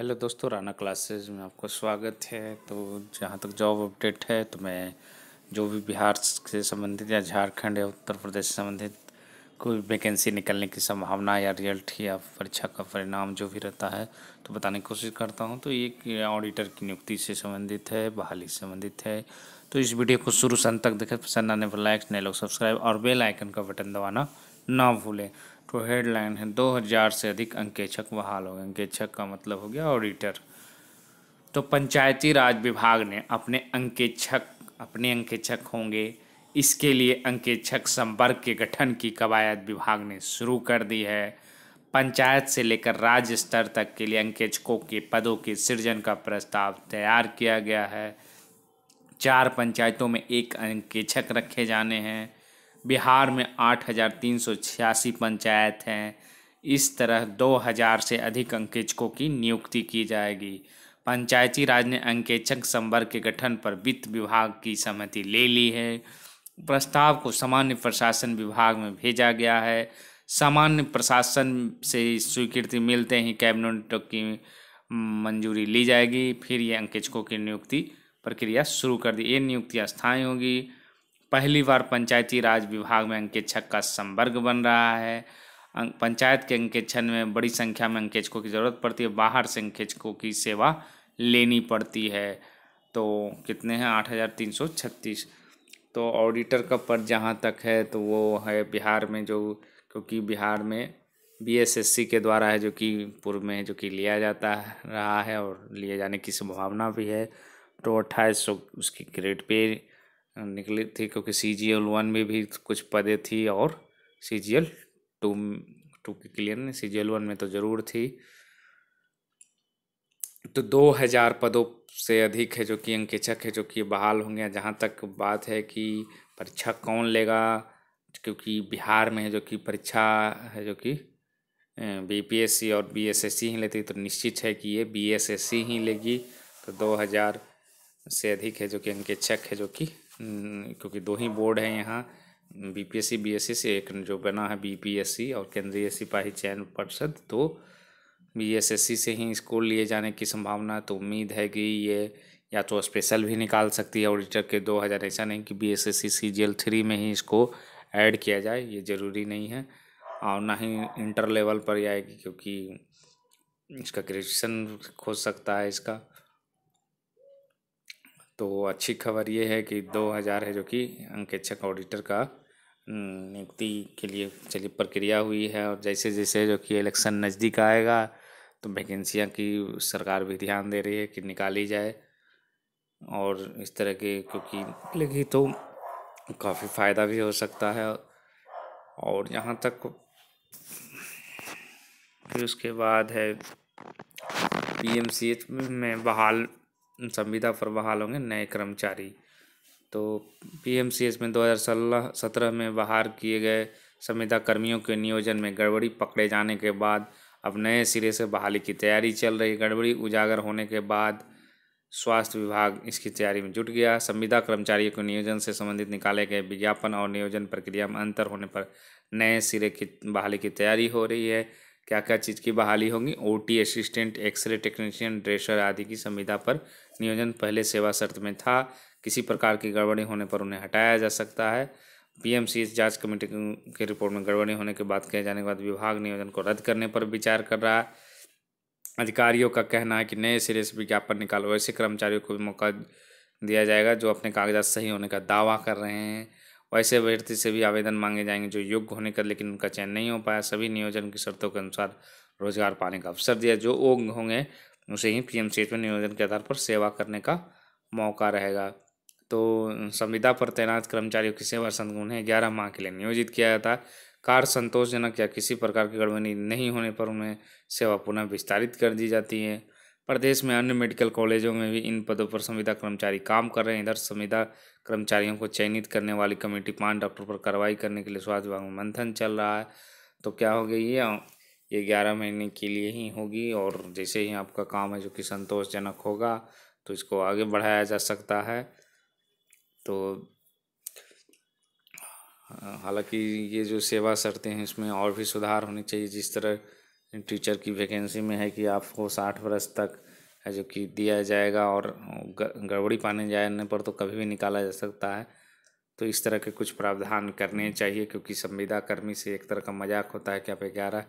hello दोस्तों Rana classes में आपका स्वागत है तो जहाँ तक जॉब अपडेट है तो मैं जो भी बिहार से संबंधित या झारखंड या उत्तर प्रदेश से संबंधित कोई वैकेंसी निकलने की संभावना या रिजल्ट या परीक्षा का परिणाम जो भी रहता है तो बताने की कोशिश करता हूँ तो ये ऑडिटर की नियुक्ति से संबंधित है बहाली से संबंधित है तो इस वीडियो को शुरू से अंत तक देखें पसंद आने पर लाइक नए लोग सब्सक्राइब और बेल आइकन का बटन दबाना ना भूलें तो हेडलाइन है दो हज़ार से अधिक अंकेक्षक बहाल हो गए अंकेक्षक का मतलब हो गया ऑडिटर तो पंचायती राज विभाग ने अपने अंकेक्षक अपने अंकेक्षक होंगे इसके लिए अंकेक्षक संपर्क के गठन की कवायद विभाग ने शुरू कर दी है पंचायत से लेकर राज्य स्तर तक के लिए अंकेक्षकों के पदों के सृजन का प्रस्ताव तैयार किया गया है चार पंचायतों में एक अंकेक्षक रखे जाने हैं बिहार में आठ हज़ार तीन सौ छियासी पंचायत हैं इस तरह दो हज़ार से अधिक अंकेचकों की नियुक्ति की जाएगी पंचायती राज ने अंकेचक संवर्ग के गठन पर वित्त विभाग की सहमति ले ली है प्रस्ताव को सामान्य प्रशासन विभाग में भेजा गया है सामान्य प्रशासन से स्वीकृति मिलते ही कैबिनेट की मंजूरी ली जाएगी फिर ये अंकेचकों की नियुक्ति प्रक्रिया शुरू कर दी ये नियुक्तियाँ स्थायी होगी पहली बार पंचायती राज विभाग में अंकेक्षक का संवर्ग बन रहा है पंचायत के अंकेक्षण में बड़ी संख्या में अंकेक्षकों की ज़रूरत पड़ती है बाहर से अंकेक्षकों की सेवा लेनी पड़ती है तो कितने हैं आठ हज़ार तीन सौ छत्तीस तो ऑडिटर का पद जहाँ तक है तो वो है बिहार में जो क्योंकि बिहार में बीएसएससी के द्वारा है जो कि पूर्व में जो कि लिया जाता रहा है और लिए जाने की संभावना भी है तो अट्ठाईस सौ उसकी ग्रेड पे निकली थी क्योंकि सी जी एल वन में भी कुछ पदे थी और C G L two two की क्लियर नहीं सी जी एल वन में तो ज़रूर थी तो दो हज़ार पदों से अधिक है जो कि अंकेचक है जो कि बहाल होंगे जहाँ तक बात है कि परीक्षा कौन लेगा क्योंकि बिहार में है जो कि परीक्षा है जो कि बीपीएससी और बीएसएससी ही लेती तो निश्चित है कि ये बीएसएससी ही लेगी तो दो हज़ार से अधिक है जो कि अंकेक्षक है जो कि हम्म, क्योंकि दो ही बोर्ड हैं यहाँ बीपीएससी बीएससी e से एक जो बना है बीपीएससी और केंद्रीय सिपाही चयन पर्षद तो बीएसएससी e से ही स्कूल लिए जाने की संभावना तो उम्मीद है कि ये या तो स्पेशल भी निकाल सकती है ऑडिटर के दो हज़ार ऐसा नहीं कि B S S C C G L three में ही इसको ऐड किया जाए ये ज़रूरी नहीं है और ना ही इंटर लेवल पर आएगी क्योंकि इसका ग्रेजुएसन खोज सकता है इसका तो अच्छी खबर ये है कि दो हज़ार है जो कि अंकेक्षक ऑडिटर का नियुक्ति के लिए चली प्रक्रिया हुई है और जैसे जैसे जो कि इलेक्शन नज़दीक आएगा तो वैकेंसियाँ की सरकार भी ध्यान दे रही है कि निकाली जाए और इस तरह के क्योंकि लगी तो काफ़ी फ़ायदा भी हो सकता है और यहाँ तक फिर उसके बाद है पी में बहाल संविदा पर बहाल होंगे नए कर्मचारी तो पीएमसीएस में 2016 सत्रह में बहार किए गए संविदा कर्मियों के नियोजन में गड़बड़ी पकड़े जाने के बाद अब नए सिरे से बहाली की तैयारी चल रही गड़बड़ी उजागर होने के बाद स्वास्थ्य विभाग इसकी तैयारी में जुट गया संविदा कर्मचारियों के नियोजन से संबंधित निकाले गए विज्ञापन और नियोजन प्रक्रिया में अंतर होने पर नए सिरे की बहाली की तैयारी हो रही है क्या क्या चीज़ की बहाली होगी OT assistant X ray technician dresser आदि की संविधा पर नियोजन पहले सेवा शर्त में था किसी प्रकार की गड़बड़ी होने पर उन्हें हटाया जा सकता है पीएमसी जांच कमेटी के रिपोर्ट में गड़बड़ी होने के बाद कहे जाने के बाद विभाग नियोजन को रद्द करने पर विचार कर रहा है अधिकारियों का कहना है कि नए सिरे से विज्ञापन निकालो ऐसे कर्मचारियों को भी मौका दिया जाएगा जो अपने कागजात सही होने का दावा कर रहे हैं वैसे अभ्यर्थी से भी आवेदन मांगे जाएंगे जो योग्य होने का लेकिन उनका चयन नहीं हो पाया सभी नियोजन की शर्तों के अनुसार रोजगार पाने का अवसर दिया जो योग्य होंगे उसे ही पी एम में नियोजन के आधार पर सेवा करने का मौका रहेगा तो संविदा पर तैनात कर्मचारियों की सेवा संघ उन्हें ग्यारह माह के लिए नियोजित किया जाता है कार्य संतोषजनक या किसी प्रकार की गड़बड़ी नहीं होने पर उन्हें सेवा पुनः विस्तारित कर दी जाती है प्रदेश में अन्य मेडिकल कॉलेजों में भी इन पदों पर संविदा कर्मचारी काम कर रहे हैं इधर संविदा कर्मचारियों को चयनित करने वाली कमेटी पाँच डॉक्टर पर कार्रवाई करने के लिए स्वास्थ्य विभाग में मंथन चल रहा है तो क्या हो गई ये ये ग्यारह महीने के लिए ही होगी और जैसे ही आपका काम है जो कि संतोषजनक होगा तो इसको आगे बढ़ाया जा सकता है तो हालांकि ये जो सेवा शर्तें हैं इसमें और भी सुधार होनी चाहिए जिस तरह टीचर की वैकेंसी में है कि आपको साठ वर्ष तक है जो कि दिया जाएगा और गड़बड़ी पाने जाने पर तो कभी भी निकाला जा सकता है तो इस तरह के कुछ प्रावधान करने चाहिए क्योंकि संविदा कर्मी से एक तरह का मजाक होता है कि आप ग्यारह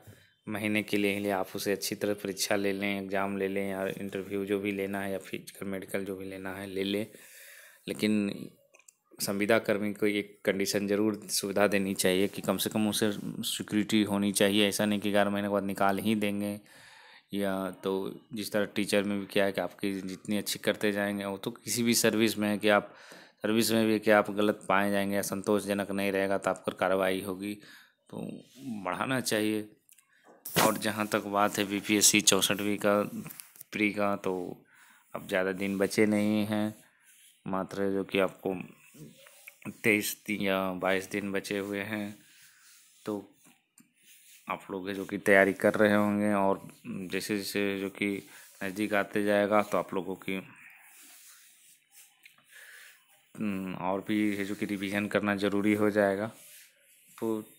महीने के लिए ही आप उसे अच्छी तरह परीक्षा ले लें एग्ज़ाम ले लें या इंटरव्यू जो भी लेना है या फिजिकल मेडिकल जो भी लेना है ले लें लेकिन संविदा कर्मी को एक कंडीशन ज़रूर सुविधा देनी चाहिए कि कम से कम उसे सिक्योरिटी होनी चाहिए ऐसा नहीं कि ग्यारह महीने के बाद निकाल ही देंगे या तो जिस तरह टीचर में भी क्या है कि आपकी जितनी अच्छी करते जाएंगे वो तो किसी भी सर्विस में है कि आप सर्विस में भी कि आप गलत पाए जाएंगे या संतोषजनक नहीं रहेगा तो आप पर कार्रवाई होगी तो बढ़ाना चाहिए और जहाँ तक बात है बी पी एस सी चौंसठवीं का प्री का तो अब ज़्यादा दिन बचे नहीं हैं मात्र जो कि आपको तेईस दिन या बाईस दिन बचे हुए हैं तो आप लोग है जो कि तैयारी कर रहे होंगे और जैसे जैसे जो कि नज़दीक आते जाएगा तो आप लोगों की हम्म, और भी है जो कि रिवीजन करना ज़रूरी हो जाएगा तो